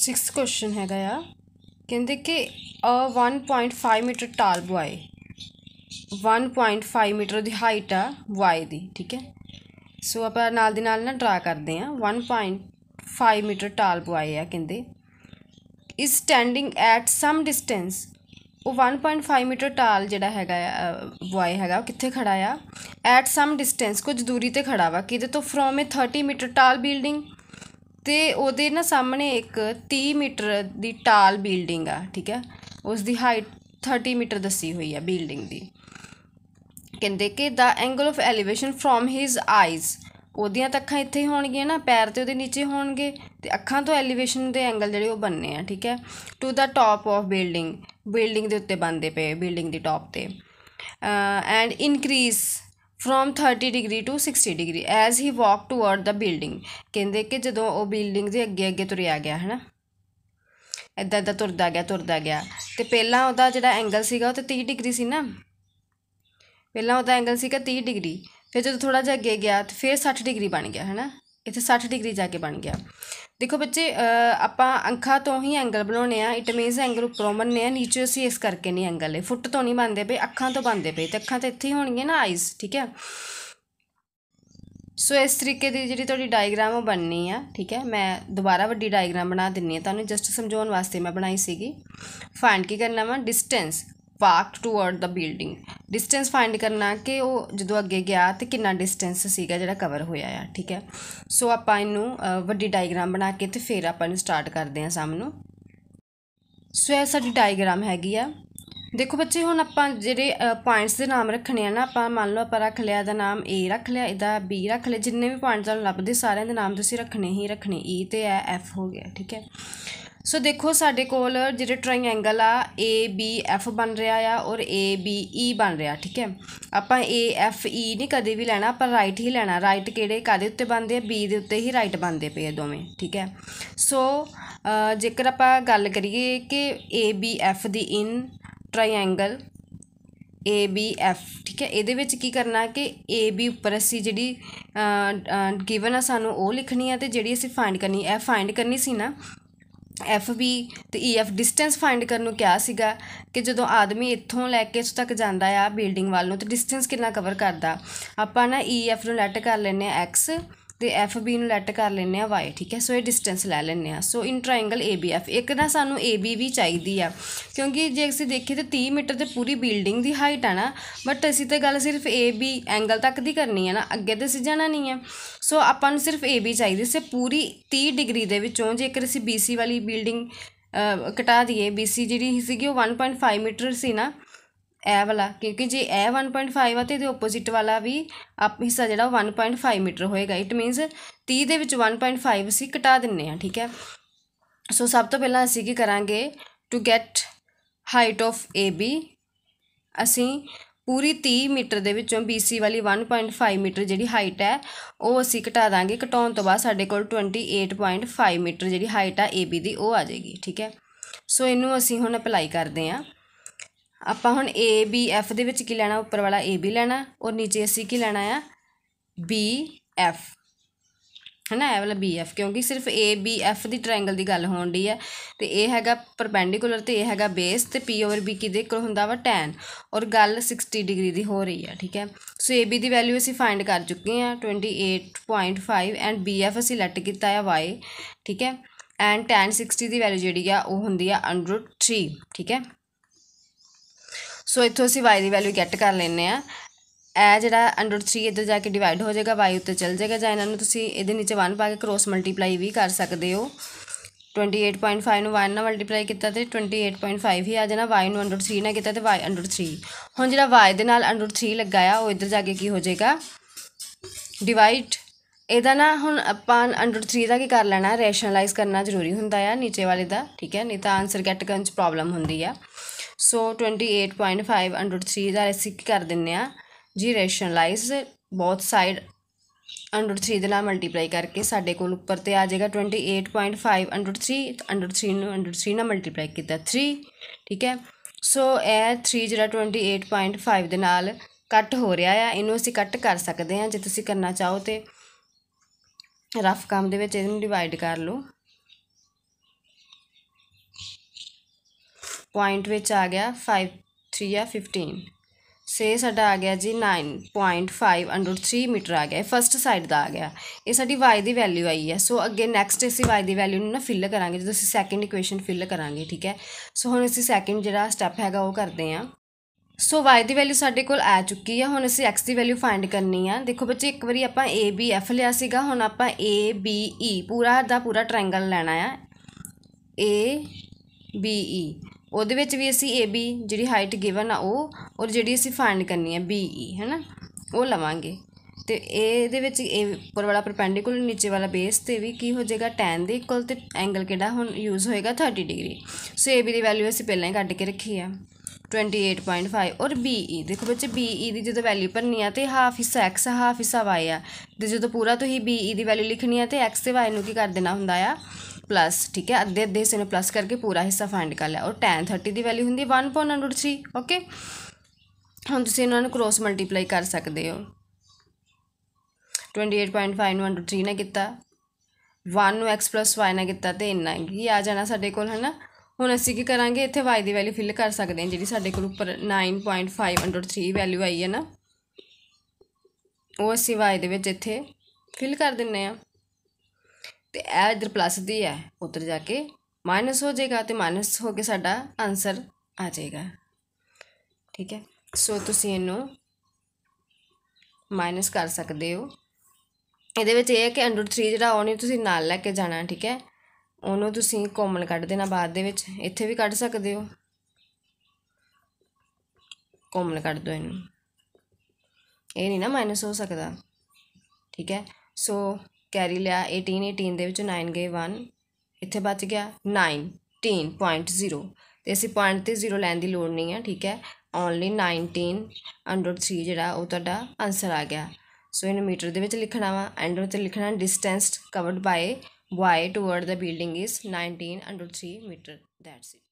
sixth question ਹੈਗਾ ਆ ਕਹਿੰਦੇ ਕਿ a 1.5 metre tall boy 1.5 metre ਦੀ ਹਾਈਟ ਆ ਵਾਈ ਦੀ ਠੀਕ ਹੈ ਸੋ ਆਪਾਂ ਨਾਲ ਦੀ ਨਾਲ ਨਾ ਡਰਾ ਕਰਦੇ ਆ 1.5 ਮੀਟਰ ਟਾਲ ਬੁਆਏ ਆ ਕਹਿੰਦੇ ਇਸ ਸਟੈਂਡਿੰਗ ਐਟ ਸਮ ਡਿਸਟੈਂਸ ਉਹ 1.5 ਮੀਟਰ ਟਾਲ ਜਿਹੜਾ ਹੈਗਾ ਬੁਆਏ ਹੈਗਾ ਉਹ ਕਿੱਥੇ ਖੜਾ ਆ ਐਟ ਸਮ ਡਿਸਟੈਂਸ ਕੁਝ ਦੂਰੀ ਤੇ ਖੜਾ ਵਾ ਕਿਤੇ ਤੋਂ from a 30 metre tall building ਤੇ ਉਹਦੇ ਨਾ ਸਾਹਮਣੇ ਇੱਕ 30 ਮੀਟਰ ਦੀ ਟਾਲ ਬਿਲਡਿੰਗ ਆ ਠੀਕ ਹੈ ਉਸ ਦੀ ਹਾਈਟ 30 ਮੀਟਰ ਦੱਸੀ ਹੋਈ ਆ ਬਿਲਡਿੰਗ ਦੀ ਕਹਿੰਦੇ ਕਿ the angle of elevation from his eyes ਉਹਦੀਆਂ ਤੱਕਾਂ ਇੱਥੇ ਹੋਣਗੀਆਂ ਨਾ ਪੈਰ ਤੇ ਉਹਦੇ ਨੀਚੇ ਹੋਣਗੇ ਤੇ ਅੱਖਾਂ ਤੋਂ ਐਲੀਵੇਸ਼ਨ ਦੇ ਐਂਗਲ ਜਿਹੜੇ ਉਹ ਬੰਨੇ ਆ ਠੀਕ ਹੈ to the top of building building ਦੇ ਉੱਤੇ ਬੰਦੇ ਪਏ ਬਿਲਡਿੰਗ ਦੀ ਟਾਪ ਤੇ and increase from 30 degree to 60 degree as he walk toward the building ਕਹਿੰਦੇ ਕਿ ਜਦੋਂ ਉਹ ਬਿਲਡਿੰਗ ਦੇ ਅੱਗੇ ਅੱਗੇ ਤੁਰਿਆ ਗਿਆ ਹੈ ਨਾ ਇਦਾਂ ਇਦਾਂ ਤੁਰਦਾ ਗਿਆ ਤੁਰਦਾ ਗਿਆ ਤੇ ਪਹਿਲਾਂ ਉਹਦਾ ਜਿਹੜਾ ਐਂਗਲ ਸੀਗਾ ਉਹ ਤੇ 30 ਡਿਗਰੀ ਸੀ ਨਾ ਪਹਿਲਾਂ ਉਹਦਾ ਐਂਗਲ ਸੀਗਾ 30 ਡਿਗਰੀ ਫਿਰ ਜਦੋਂ ਥੋੜਾ ਜਿਹਾ ਅੱਗੇ ਗਿਆ ਤੇ ਫਿਰ 60 ਡਿਗਰੀ ਬਣ ਗਿਆ ਹੈ ਨਾ ਇੱਥੇ 60 ਡਿਗਰੀ ਜਾ ਕੇ ਬਣ ਗਿਆ ਦੇਖੋ ਬੱਚੇ ਆਪਾਂ ਅੱਖਾਂ ਤੋਂ ਹੀ ਐਂਗਲ ਬਣਾਉਣੇ ਆ ਇਟ ਮੀਨਸ ਐਂਗਲ ਉੱਪਰੋਂ ਬਣਨੇ ਆ ਨੀਚੇ ਅਸੀਂ ਇਸ ਕਰਕੇ ਨਹੀਂ ਐਂਗਲ ਇਹ ਫੁੱਟ ਤੋਂ ਨਹੀਂ ਬਣਦੇ ਪਏ ਅੱਖਾਂ ਤੋਂ ਬਣਦੇ ਪਏ ਤੇ ਅੱਖਾਂ ਤੇ ਇੱਥੇ ਹੋਣਗੀਆਂ ਨਾ ਆਈਜ਼ ਠੀਕ ਹੈ ਸੋ ਇਸ ਤਰੀਕੇ ਦੀ ਜਿਹੜੀ ਤੁਹਾਡੀ ਡਾਇਗਰਾਮ ਉਹ ਬਣਨੀ ਆ ਠੀਕ ਹੈ ਮੈਂ ਦੁਬਾਰਾ ਵੱਡੀ ਡਾਇਗਰਾਮ ਬਣਾ ਦਿੰਨੀ ਆ ਤੁਹਾਨੂੰ ਜਸਟ ਸਮਝਾਉਣ ਵਾਸਤੇ ਮੈਂ ਬਣਾਈ ਸੀਗੀ ਫਾਈਂਡ ਕੀ ਕਰਨਾ ਵਾ distance walk toward the building distance find ਕਰਨਾ ਕਿ ਉਹ ਜਦੋਂ ਅੱਗੇ ਗਿਆ ਤੇ ਕਿੰਨਾ ਡਿਸਟੈਂਸ ਸੀਗਾ ਜਿਹੜਾ ਕਵਰ ਹੋਇਆ ਆ ਠੀਕ ਹੈ ਸੋ ਆਪਾਂ ਇਹਨੂੰ ਵੱਡੀ ਡਾਇਗਰਾਮ ਬਣਾ ਕੇ ਤੇ ਫਿਰ ਆਪਾਂ ਇਹਨੂੰ ਸਟਾਰਟ ਕਰਦੇ ਆ ਸਾਹਮਣੇ ਸੋ ਇਹ ਸਾਡੀ ਡਾਇਗਰਾਮ ਹੈਗੀ ਆ ਦੇਖੋ ਬੱਚੇ ਹੁਣ ਆਪਾਂ ਜਿਹੜੇ ਪੁਆਇੰਟਸ ਦੇ ਨਾਮ ਰੱਖਣੇ ਆ ਨਾ ਆਪਾਂ ਮੰਨ ਲਓ ਆਪਾਂ ਰੱਖ ਲਿਆ ਦਾ ਨਾਮ A ਰੱਖ ਲਿਆ ਇਹਦਾ B ਰੱਖ ਲਿਆ ਜਿੰਨੇ ਵੀ ਪੁਆਇੰਟਸ ਤੁਹਾਨੂੰ ਲੱਭਦੇ ਸਾਰਿਆਂ ਦੇ ਨਾਮ ਤੁਸੀਂ ਰੱਖਣੇ ਹੀ ਰੱਖਣੇ E ਤੇ ਐ F ਹੋ ਗਿਆ ਠੀਕ ਹੈ ਸੋ ਦੇਖੋ ਸਾਡੇ ਕੋਲ ਜਿਹੜੇ ਟ੍ਰਾਇੰਗਲ ਆ ਏ ਬੀ ਐਫ ਬਣ ਰਿਹਾ ਆ ਔਰ ਏ ਬੀ ਈ ਬਣ ਰਿਹਾ ਠੀਕ ਹੈ ਆਪਾਂ ਏ ਐਫ ਈ ਨਹੀਂ ਕਦੇ ਵੀ ਲੈਣਾ ਆਪਾਂ ਰਾਈਟ ਹੀ ਲੈਣਾ ਰਾਈਟ ਕਿਹੜੇ ਕਾਦੇ ਉੱਤੇ ਬਣਦੇ ਆ ਬੀ ਦੇ ਉੱਤੇ ਹੀ ਰਾਈਟ ਬਣਦੇ ਪਏ ਆ ਦੋਵੇਂ ਠੀਕ ਹੈ ਸੋ ਜੇਕਰ ਆਪਾਂ ਗੱਲ ਕਰੀਏ ਕਿ ਏ ਬੀ ਐਫ ਦੀ in triangle A B F ਠੀਕ ਹੈ ਇਹਦੇ ਵਿੱਚ ਕੀ ਕਰਨਾ ਕਿ ਏ ਬੀ ਉੱਪਰ ਅਸੀਂ ਜਿਹੜੀ ਗਿਵਨ ਆ ਸਾਨੂੰ ਉਹ ਲਿਖਣੀ ਆ ਤੇ ਜਿਹੜੀ ਅਸੀਂ ਫਾਈਂਡ ਕਰਨੀ ਐ ਫਾਈਂਡ ਕਰਨੀ ਸੀ ਨਾ ਐਫ ਬੀ ਤੇ ਈ ਐਫ ਡਿਸਟੈਂਸ ਫਾਈਂਡ ਕਰਨ ਨੂੰ ਕਿਹਾ ਸੀਗਾ ਕਿ ਜਦੋਂ ਆਦਮੀ ਇੱਥੋਂ ਲੈ ਕੇ ਇੱਥੋਂ ਤੱਕ ਜਾਂਦਾ ਆ ਬਿਲਡਿੰਗ ਵੱਲ ਨੂੰ ਤੇ ਡਿਸਟੈਂਸ ਕਿੰਨਾ ਕਵਰ ਕਰਦਾ ਆਪਾਂ ਨਾ ਈ e ਐਫ ਨੂੰ ਲੈਟ ਕਰ ਲੈਨੇ ਆ ਐਕਸ ਤੇ ਐਫ ਬੀ ਨੂੰ ਲੈਟ ਕਰ ਲੈਨੇ ਆ ਵਾਈ ਠੀਕ ਹੈ ਸੋ ਇਹ ਡਿਸਟੈਂਸ ਲੈ ਲੈਨੇ ਆ ਸੋ ਇਨ ਟ੍ਰਾਇੰਗਲ ਐਫ ਇੱਕ ਤਾਂ ਸਾਨੂੰ ਬੀ ਵੀ ਚਾਹੀਦੀ ਆ ਕਿਉਂਕਿ ਜੇ ਅਸੀਂ ਦੇਖੀ ਤੇ 30 ਮੀਟਰ ਤੇ ਪੂਰੀ ਬਿਲਡਿੰਗ ਦੀ ਹਾਈਟ ਆ ਨਾ ਬਟ ਅਸੀਂ ਤੇ ਗੱਲ ਸਿਰਫ ਬੀ ਐਂਗਲ ਤੱਕ ਦੀ ਕਰਨੀ ਆ ਨਾ ਅੱਗੇ ਤੇ ਅਸੀਂ ਜਾਣਾ ਨਹੀਂ ਆ ਸੋ ਆਪਾਂ ਨੂੰ ਸਿਰਫ ਬੀ ਚਾਹੀਦੀ ਸੇ ਪੂਰੀ 30 ਡਿਗਰੀ ਦੇ ਵਿੱਚੋਂ ਜੇਕਰ ਅਸੀਂ BC ਵਾਲੀ ਬਿਲਡਿੰਗ ਕਟਾ ਦਈਏ BC ਜਿਹੜੀ ਸੀਗੀ ਉਹ 1.5 ਮੀਟਰ ਸੀ ਨਾ ਇਹ ਵਾਲਾ ਕਿਉਂਕਿ ਜੇ ਇਹ 1.5 ਆ ਤੇ ਇਹਦੇ ਆਪੋਜ਼ਿਟ ਵਾਲਾ ਵੀ ਆਪ ਹਿੱਸਾ ਜਿਹੜਾ 1.5 ਮੀਟਰ ਹੋਏਗਾ ਇਟ ਮੀਨਸ 30 ਦੇ ਵਿੱਚ 1.5 ਅਸੀਂ ਘਟਾ ਦਿੰਨੇ ਆ ਠੀਕ ਹੈ ਸੋ ਸਭ ਤੋਂ ਪਹਿਲਾਂ ਅਸੀਂ ਕੀ ਕਰਾਂਗੇ to get height of AB ਅਸੀਂ ਪੂਰੀ 30 ਮੀਟਰ ਦੇ ਵਿੱਚੋਂ BC ਵਾਲੀ 1.5 ਮੀਟਰ ਜਿਹੜੀ ਹਾਈਟ ਹੈ ਉਹ ਅਸੀਂ ਘਟਾ ਦਾਂਗੇ ਘਟਾਉਣ ਤੋਂ ਬਾਅਦ ਸਾਡੇ ਕੋਲ 28.5 ਮੀਟਰ ਜਿਹੜੀ ਹਾਈਟ ਆ AB ਦੀ ਉਹ ਆ ਜਾਏਗੀ ਠੀਕ ਹੈ ਸੋ ਇਹਨੂੰ ਅਸੀਂ ਹੁਣ ਅਪਲਾਈ ਕਰਦੇ ਆਂ ਆਪਾਂ ਹੁਣ ਏ ਬੀ ਐਫ ਦੇ ਵਿੱਚ ਕੀ ਲੈਣਾ ਉੱਪਰ ਵਾਲਾ ਏ ਬੀ ਲੈਣਾ ਔਰ ਨੀਚੇ ਅਸੀਂ ਕੀ ਲੈਣਾ ਆ ਬੀ ਐਫ ਹੈ ਨਾ ਇਹ ਵਾਲਾ ਬੀ ਐਫ ਕਿਉਂਕਿ ਸਿਰਫ ਏ ਬੀ ਐਫ ਦੀ ਟ੍ਰਾਇੰਗਲ ਦੀ ਗੱਲ ਹੋਣ ਦੀ ਆ ਤੇ ਇਹ ਹੈਗਾ ਪਰਪੈਂਡੀਕੂਲਰ ਤੇ ਇਹ ਹੈਗਾ ਬੇਸ ਤੇ ਪੀ ਓਵਰ ਬੀ ਕਿਦੇ ਕੋਲ ਹੁੰਦਾ ਵਾ ਟੈਨ ਔਰ ਗੱਲ 60 ਡਿਗਰੀ ਦੀ ਹੋ ਰਹੀ ਆ ਠੀਕ ਹੈ ਸੋ ਏ ਬੀ ਦੀ ਵੈਲਿਊ ਅਸੀਂ ਫਾਈਂਡ ਕਰ ਚੁੱਕੇ ਆ 28.5 ਐਂਡ ਬੀ ਐਫ ਅਸੀਂ ਲੈਟ ਕੀਤਾ ਆ y ਠੀਕ ਹੈ ਐਂਡ ਟੈਨ 60 ਦੀ ਵੈਲਿਊ ਜਿਹੜੀ ਆ ਉਹ ਹੁੰਦੀ ਆ ਅੰਡਰ 3 ਠੀਕ ਹੈ ਸੋ ਇੱਥੋਂ ਅਸੀਂ y ਦੀ ਵੈਲਿਊ ਗੈਟ ਕਰ ਲੈਨੇ ਆ ਇਹ ਜਿਹੜਾ ਅੰਡਰ 3 ਇੱਧਰ ਜਾ ਕੇ ਡਿਵਾਈਡ ਹੋ ਜਾਏਗਾ y ਉੱਤੇ ਚੱਲ ਜਾਏਗਾ ਜਾਂ ਇਹਨਾਂ ਨੂੰ ਤੁਸੀਂ ਇਹਦੇ ਨੀਚੇ 1 ਪਾ ਕੇ ਕ੍ਰੋਸ ਮਲਟੀਪਲਾਈ ਵੀ ਕਰ ਸਕਦੇ ਹੋ 28.5 ਨੂੰ 1 ਨਾਲ ਮਲਟੀਪਲਾਈ ਕੀਤਾ ਤੇ 28.5 ਹੀ ਆ ਜਾਣਾ y ਨੂੰ 3 ਨਾਲ ਕੀਤਾ ਤੇ y 3 ਹੁਣ ਜਿਹੜਾ y ਦੇ ਨਾਲ √3 ਲੱਗਾ ਆ ਉਹ ਇੱਧਰ ਜਾ ਕੇ ਕੀ ਹੋ ਜਾਏਗਾ ਡਿਵਾਈਡ ਇਹਦਾ ਨਾ ਹੁਣ ਆਪਾਂ ਅੰਡਰ 3 ਦਾ ਕੀ ਕਰ ਲੈਣਾ ਰੈਸ਼ਨਲਾਈਜ਼ ਕਰਨਾ ਜ਼ਰੂਰੀ ਹੁੰਦਾ ਆ ਨੀਚੇ ਵਾਲੇ ਦਾ ਠੀਕ ਹੈ ਨਹੀਂ ਤਾਂ ਆਨਸਰ ਗੈਟ ਕਰਨ ਚ ਪ੍ਰੋਬਲਮ ਹੁੰਦੀ ਆ ਸੋ 28.5 ਅੰਡਰ 3 ਦਾ ਅਸੀਂ ਕੀ ਕਰ ਦਿੰਨੇ ਆ ਜੀ ਰੈਸ਼ਨਲਾਈਜ਼ ਬੋਥ ਸਾਈਡ ਅੰਡਰ 3 ਦੇ ਨਾਲ ਮਲਟੀਪਲਾਈ ਕਰਕੇ ਸਾਡੇ ਕੋਲ ਉੱਪਰ ਤੇ ਆ ਜਾਏਗਾ 28.5 ਅੰਡਰ 3 ਅੰਡਰ 3 ਨੂੰ ਅੰਡਰ 3 ਨਾਲ ਮਲਟੀਪਲਾਈ ਕੀਤਾ 3 ਠੀਕ ਹੈ ਸੋ ਇਹ 3 ਜਿਹੜਾ 28.5 ਦੇ ਨਾਲ ਕੱਟ ਹੋ ਰਿਹਾ ਆ ਇਹਨੂੰ ਅਸੀਂ ਕੱਟ ਕਰ ਸਕਦੇ ਹਾਂ ਜੇ ਤੁਸੀਂ ਕਰਨਾ ਚਾਹੋ ਤੇ ਰਫ ਕੰਮ ਦੇ ਵਿੱਚ ਇਹਨੂੰ ਡਿਵਾਈਡ ਕਰ ਲਓ ਪੁਆਇੰਟ ਵਿੱਚ ਆ ਗਿਆ 5 3 ਆ 15 ਸੇ ਸਾਡਾ ਆ ਗਿਆ ਜੀ 9.5 ਅੰਡਰ 3 ਮੀਟਰ ਆ ਗਿਆ ਫਸਟ ਸਾਈਡ ਦਾ ਆ ਗਿਆ ਇਹ ਸਾਡੀ y ਦੀ ਵੈਲਿਊ ਆਈ ਹੈ ਸੋ ਅੱਗੇ ਨੈਕਸਟ ਅਸੀਂ y ਦੀ ਵੈਲਿਊ ਨੂੰ ਨਾ ਫਿਲ ਕਰਾਂਗੇ ਜਦੋਂ ਅਸੀਂ ਸੈਕੰਡ ਇਕੁਏਸ਼ਨ ਫਿਲ ਕਰਾਂਗੇ ਠੀਕ ਹੈ ਸੋ ਹੁਣ ਅਸੀਂ ਸੈਕੰਡ ਜਿਹੜਾ ਸਟੈਪ ਹੈਗਾ ਉਹ ਕਰਦੇ ਹਾਂ ਸੋ y ਦੀ ਵੈਲਿਊ ਸਾਡੇ ਕੋਲ ਆ ਚੁੱਕੀ ਆ ਹੁਣ ਅਸੀਂ x ਦੀ ਵੈਲਿਊ ਫਾਈਂਡ ਕਰਨੀ ਆ ਦੇਖੋ ਬੱਚੇ ਇੱਕ ਵਾਰੀ ਆਪਾਂ a b f ਲਿਆ ਸੀਗਾ ਹੁਣ ਆਪਾਂ a b e ਪੂਰਾ ਦਾ ਪੂਰਾ ਟ੍ਰਾਇੰਗਲ ਲੈਣਾ ਆ a b e ਉਹਦੇ ਵਿੱਚ ਵੀ ਅਸੀਂ AB ਜਿਹੜੀ ਹਾਈਟ ਗਿਵਨ ਆ ਉਹ ਔਰ ਜਿਹੜੀ ਅਸੀਂ ਫਾਈਂਡ ਕਰਨੀ ਹੈ BE ਹੈਨਾ ਹੈ ਨਾ ਉਹ ਲਵਾਂਗੇ ਤੇ A ਦੇ ਵਿੱਚ ਇਹ ਉੱਪਰ ਵਾਲਾ ਪਰਪੈਂਡੀਕੂਲਰ ਨੀਚੇ ਵਾਲਾ ਬੇਸ ਤੇ ਵੀ ਕੀ ਹੋ ਜਾਏਗਾ tan ਦੇ ਇਕੁਅਲ ਤੇ ਐਂਗਲ ਕਿਹੜਾ ਹੁਣ ਯੂਜ਼ ਹੋਏਗਾ 30 ਡਿਗਰੀ ਸੋ AB ਦੀ ਵੈਲਿਊ ਅਸੀਂ ਪਹਿਲਾਂ ਹੀ ਕੱਢ ਕੇ ਰੱਖੀ ਆ 28.5 ਔਰ BE ਦੇਖੋ ਬੱਚੇ BE ਦੀ ਜਦੋਂ ਵੈਲਿਊ ਭਰਨੀ ਆ ਤੇ ਹਾਫ ਹਿੱਸਾ x ਹਾਫ ਹਿੱਸਾ y ਆ ਤੇ ਜਦੋਂ ਪੂਰਾ ਤੁਸੀਂ BE ਦੀ ਵੈਲਿਊ ਲਿਖਣੀ ਆ ਤੇ x ਤੇ y ਨੂੰ ਕੀ ਕਰ ਦੇਣਾ ਹੁੰਦਾ ਆ ਪਲੱਸ ਠੀਕ ਹੈ आधे आधे हिस्से में प्लस करके पूरा हिस्सा फाइंड कर लिया और टेन थर्टी ਦੀ ਵੈਲਿਊ ਹੁੰਦੀ 1 ਓਕੇ ਹੁਣ ਤੁਸੀਂ ਇਹਨਾਂ ਨੂੰ ਕ੍ਰੋਸ ਮਲਟੀਪਲਾਈ ਕਰ ਸਕਦੇ ਹੋ 28.5 ਨੇ ਕੀਤਾ 1 ਨੂੰ x y ਨਾਲ ਕੀਤਾ ਤੇ ਇੰਨਾ ਹੀ ਆ ਜਾਣਾ ਸਾਡੇ ਕੋਲ ਹਨਾ ਹੁਣ ਅਸੀਂ ਕੀ ਕਰਾਂਗੇ ਇੱਥੇ y ਦੀ ਵੈਲਿਊ ਫਿਲ ਕਰ ਸਕਦੇ ਹਾਂ ਜਿਹੜੀ ਸਾਡੇ ਕੋਲ ਉੱਪਰ 9.5 ਵੈਲਿਊ ਆਈ ਹੈ ਨਾ ਉਹ ਅਸੀਂ y ਦੇ ਵਿੱਚ ਇੱਥੇ ਫਿਲ ਕਰ ਦਿੰਨੇ ਆ ਤੇ ਇਹ ਇਧਰ ਪਲੱਸ ਦੀ ਹੈ ਉਧਰ ਜਾ ਕੇ ਮਾਈਨਸ ਹੋ ਜਾਏਗਾ ਤੇ ਮਾਈਨਸ ਹੋ ਕੇ ਸਾਡਾ ਆਨਸਰ ਆ ਜਾਏਗਾ ਠੀਕ ਹੈ ਸੋ ਤੁਸੀਂ ਇਹਨੂੰ ਮਾਈਨਸ ਕਰ ਸਕਦੇ ਹੋ ਇਹਦੇ ਵਿੱਚ ਇਹ ਹੈ ਕਿ ਅੰਡਰ 3 ਜਿਹੜਾ ਆਉਣੀ ਤੁਸੀਂ ਨਾਲ ਲੈ ਕੇ ਜਾਣਾ ਠੀਕ ਹੈ ਉਹਨੂੰ ਤੁਸੀਂ ਕੋਮਨ ਕੱਢ ਦੇਣਾ ਬਾਅਦ ਦੇ ਵਿੱਚ ਇੱਥੇ ਵੀ ਕੱਢ ਸਕਦੇ ਹੋ ਕੋਮਨ ਕੱਢ ਦੋ ਇਹਨੂੰ ਇਹ ਨਹੀਂ ਨਾ ਮਾਈਨਸ ਹੋ ਸਕਦਾ ਠੀਕ ਹੈ ਸੋ ਕੈਰੀ ਲਿਆ 18 18 ਦੇ ਵਿੱਚ 9 ਗਏ 1 ਇੱਥੇ ਬਚ ਗਿਆ 19.0 ਤੇ ਅਸੀਂ ਪੁਆਇੰਟ ਤੇ 0 ਲੈਣ ਦੀ ਲੋੜ ਨਹੀਂ ਹੈ ਠੀਕ ਹੈ ਓਨਲੀ 19 ਅੰਡਰ 3 ਜਿਹੜਾ ਉਹ ਤੁਹਾਡਾ ਆਨਸਰ ਆ ਗਿਆ ਸੋ ਇਹਨੂੰ ਮੀਟਰ ਦੇ ਵਿੱਚ ਲਿਖਣਾ ਵਾ ਐਂਡ ਵਿੱਚ ਲਿਖਣਾ distance covered by y toward the building is 19 under 3 metre that's it